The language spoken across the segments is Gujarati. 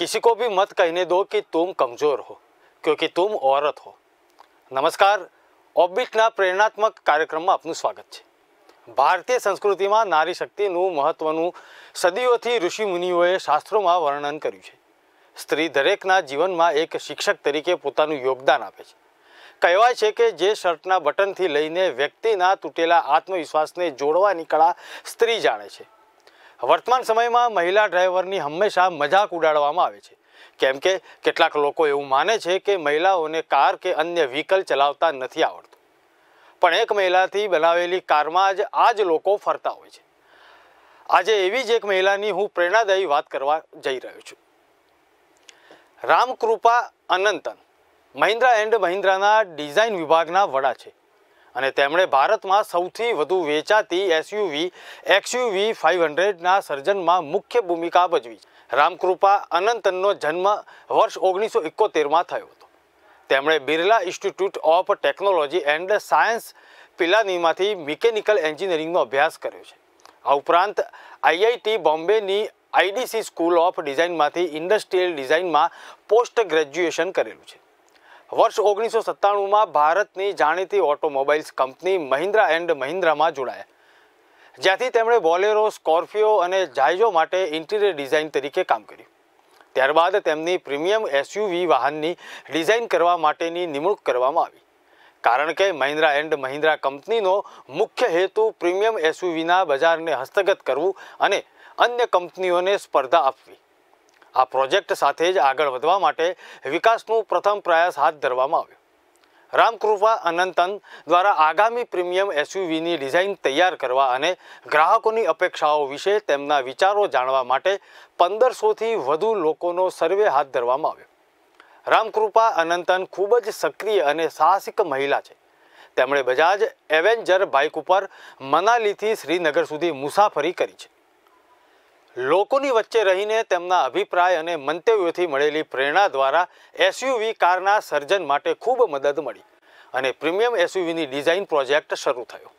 किसी को भी मत कहने दो कि तुम कमज़ोर हो क्योंकि तुम औरत हो નમસ્કાર ઓબિટના પ્રેરણાત્મક કાર્યક્રમમાં આપનું સ્વાગત છે ભારતીય સંસ્કૃતિમાં નારી શક્તિનું મહત્ત્વનું સદીઓથી ઋષિ મુનિઓએ શાસ્ત્રોમાં વર્ણન કર્યું છે સ્ત્રી દરેકના જીવનમાં એક શિક્ષક તરીકે પોતાનું યોગદાન આપે છે કહેવાય છે કે જે શર્ટના બટનથી લઈને વ્યક્તિના તૂટેલા આત્મવિશ્વાસને જોડવાની કળા સ્ત્રી જાણે છે વર્તમાન સમયમાં મહિલા ડ્રાઈવરની હંમેશા મજાક ઉડાડવામાં આવે છે કેમ કે કેટલાક લોકો એવું માને છે કે મહિલાઓને કાર કે અન્ય વ્હીકલ ચલાવતા નથી આવડતું પણ એક મહિલાથી બનાવેલી કારમાં જ આ જ લોકો ફરતા હોય છે આજે એવી જ એક મહિલાની હું પ્રેરણાદાયી વાત કરવા જઈ રહ્યો છું રામકૃપા અનંતન મહિન્દ્રા એન્ડ મહિન્દ્રાના ડિઝાઇન વિભાગના વડા છે અને તેમણે ભારતમાં સૌથી વધુ વેચાતી એસયુવી એક્સયુવી ફાઇવ હંડ્રેડના સર્જનમાં મુખ્ય ભૂમિકા ભજવી રામકૃપા અનંતનનો જન્મ વર્ષ ઓગણીસો એકોતેરમાં થયો હતો તેમણે Birla Institute of Technology and Science પિલાનીમાંથી મિકેનિકલ એન્જિનિયરિંગનો અભ્યાસ કર્યો છે આ ઉપરાંત આઈઆઈટી બોમ્બેની આઈડીસી સ્કૂલ ઓફ ડિઝાઇનમાંથી ઇન્ડસ્ટ્રીયલ ડિઝાઇનમાં પોસ્ટ ગ્રેજ્યુએશન કરેલું છે વર્ષ ઓગણીસો સત્તાણુંમાં ભારતની જાણીતી ઓટોમોબાઈલ્સ કંપની મહિન્દ્રા એન્ડ મહિન્દ્રામાં જોડાયા જ્યાંથી તેમણે બોલેરો સ્કોર્પિયો અને જાયજો માટે ઇન્ટિરિયર ડિઝાઇન તરીકે કામ કર્યું ત્યારબાદ તેમની પ્રીમિયમ એસયુવી વાહનની ડિઝાઇન કરવા માટેની નિમણૂક કરવામાં આવી કારણ કે મહિન્દ્રા એન્ડ મહિન્દ્રા કંપનીનો મુખ્ય હેતુ પ્રીમિયમ એસયુવીના બજારને હસ્તગત કરવું અને અન્ય કંપનીઓને સ્પર્ધા આપવી આ પ્રોજેક્ટ સાથે જ આગળ વધવા માટે વિકાસનો પ્રથમ પ્રયાસ હાથ ધરવામાં આવ્યો રામકૃપા અનંતન દ્વારા આગામી પ્રીમિયમ એસયુવીની ડિઝાઇન તૈયાર કરવા અને ગ્રાહકોની અપેક્ષાઓ વિશે તેમના વિચારો જાણવા માટે પંદરસોથી વધુ લોકોનો સર્વે હાથ ધરવામાં આવ્યો રામકૃપા અનંતન ખૂબ જ સક્રિય અને સાહસિક મહિલા છે તેમણે બજાજ એવેન્જર બાઇક ઉપર મનાલીથી શ્રીનગર સુધી મુસાફરી કરી છે લોકોની વચ્ચે રહીને તેમના અભિપ્રાય અને મંતવ્યોથી મળેલી પ્રેરણા દ્વારા એસયુવી કારના સર્જન માટે ખૂબ મદદ મળી અને પ્રીમિયમ એસયુવીની ડિઝાઇન પ્રોજેક્ટ શરૂ થયો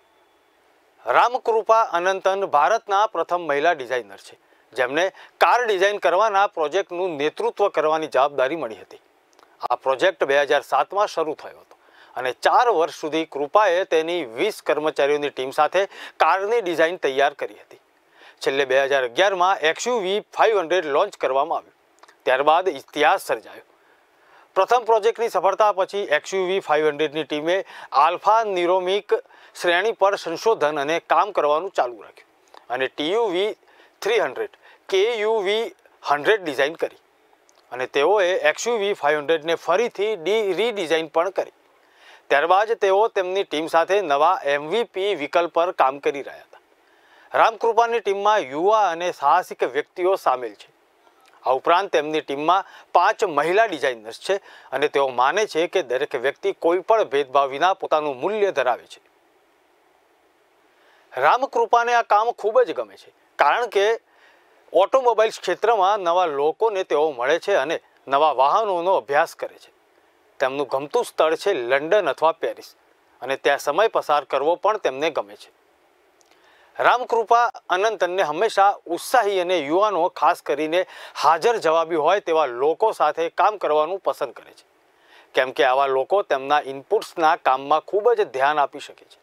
રામકૃપા અનંતન ભારતના પ્રથમ મહિલા ડિઝાઇનર છે જેમને કાર ડિઝાઇન કરવાના પ્રોજેક્ટનું નેતૃત્વ કરવાની જવાબદારી મળી હતી આ પ્રોજેક્ટ બે હજાર સાતમાં શરૂ થયો હતો અને ચાર વર્ષ સુધી કૃપાએ તેની વીસ કર્મચારીઓની ટીમ સાથે કારની ડિઝાઇન તૈયાર કરી હતી છેલ્લે બે હજાર અગિયારમાં એક્સયુવી ફાઇવ હંડ્રેડ લોન્ચ કરવામાં આવ્યું ત્યારબાદ ઇતિહાસ સર્જાયો પ્રથમ પ્રોજેક્ટની સફળતા પછી એક્સયુવી ફાઇવ હંડ્રેડની ટીમે આલ્ફા નિરોમિક શ્રેણી પર સંશોધન અને કામ કરવાનું ચાલુ રાખ્યું અને TUV three hundred KUV hundred design કરી અને તેઓએ એક્સયુવી ફાઇવ હંડ્રેડને ફરીથી ડી રીડિઝાઇન પણ કરી ત્યારબાદ તેઓ તેમની ટીમ સાથે નવા એમવીપી વિકલ્પ પર કામ કરી રહ્યા રામકૃપાની ટીમમાં યુવા અને સાહસિક વ્યક્તિઓ સામેલ છે આ ઉપરાંત તેમની ટીમમાં પાંચ મહિલા ડિઝાઇનર્સ છે અને તેઓ માને છે કે દરેક વ્યક્તિ કોઈ પણ ભેદભાવ વિના પોતાનું મૂલ્ય ધરાવે છે રામકૃપાને આ કામ ખૂબ જ ગમે છે કારણ કે ઓટોમોબાઈલ ક્ષેત્રમાં નવા લોકોને તેઓ મળે છે અને નવા વાહનોનો અભ્યાસ કરે છે તેમનું ગમતું સ્થળ છે લંડન અથવા પેરિસ અને ત્યાં સમય પસાર કરવો પણ તેમને ગમે છે રામકૃપા અનંતનને હંમેશા ઉત્સાહી અને યુવાનો ખાસ કરીને હાજર જવાબી હોય તેવા લોકો સાથે કામ કરવાનું પસંદ કરે છે કેમ કે આવા લોકો તેમના ઇનપુટ્સના કામમાં ખૂબ જ ધ્યાન આપી શકે છે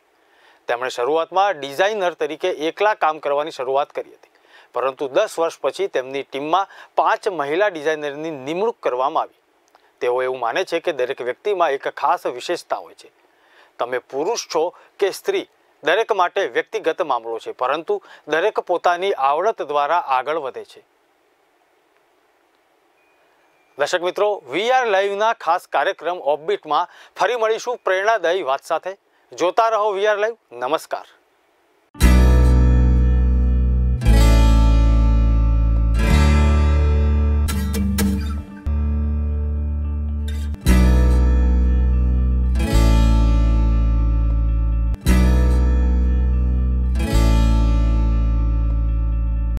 તેમણે શરૂઆતમાં ડિઝાઇનર તરીકે એકલા કામ કરવાની શરૂઆત કરી હતી પરંતુ દસ વર્ષ પછી તેમની ટીમમાં પાંચ મહિલા ડિઝાઇનરની નિમણૂક કરવામાં આવી તેઓ એવું માને છે કે દરેક વ્યક્તિમાં એક ખાસ વિશેષતા હોય છે તમે પુરુષ છો કે સ્ત્રી દરેક માટે વ્યક્તિગત મામલો છે પરંતુ દરેક પોતાની આવડત દ્વારા આગળ વધે છે દર્શક મિત્રો વીઆર લાઈવના ખાસ કાર્યક્રમ ઓફબીટમાં ફરી મળીશું પ્રેરણાદાયી વાત સાથે જોતા રહો વીઆર લાઈવ નમસ્કાર